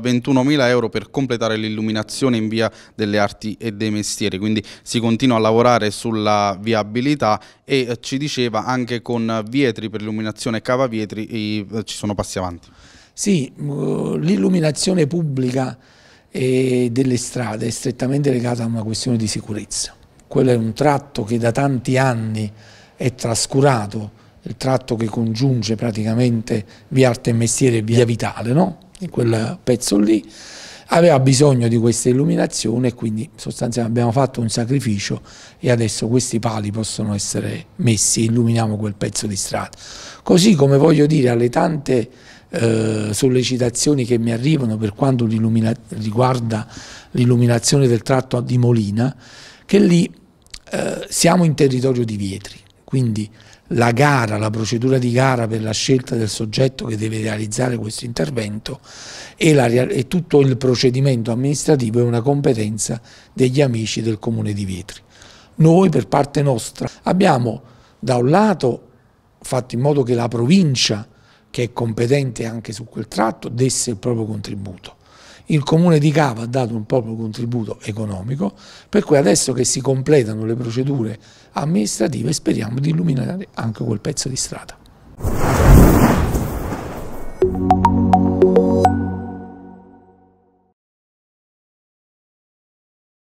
21.000 euro per completare l'illuminazione in via delle arti e dei mestieri, quindi si continua a lavorare sulla viabilità e eh, ci diceva anche con Vietri per illuminazione cava vietri eh, ci sono passi avanti. Sì, mm, l'illuminazione pubblica delle strade è strettamente legata a una questione di sicurezza. Quello è un tratto che da tanti anni è trascurato il tratto che congiunge praticamente via Arte e Mestiere e via Vitale, no? in quel pezzo lì, aveva bisogno di questa illuminazione e quindi sostanzialmente abbiamo fatto un sacrificio e adesso questi pali possono essere messi e illuminiamo quel pezzo di strada. Così come voglio dire alle tante eh, sollecitazioni che mi arrivano per quanto riguarda l'illuminazione del tratto di Molina, che lì eh, siamo in territorio di Vietri quindi la gara, la procedura di gara per la scelta del soggetto che deve realizzare questo intervento e, la, e tutto il procedimento amministrativo è una competenza degli amici del Comune di Vietri. Noi per parte nostra abbiamo da un lato fatto in modo che la provincia che è competente anche su quel tratto desse il proprio contributo il comune di Cava ha dato un proprio contributo economico, per cui adesso che si completano le procedure amministrative speriamo di illuminare anche quel pezzo di strada.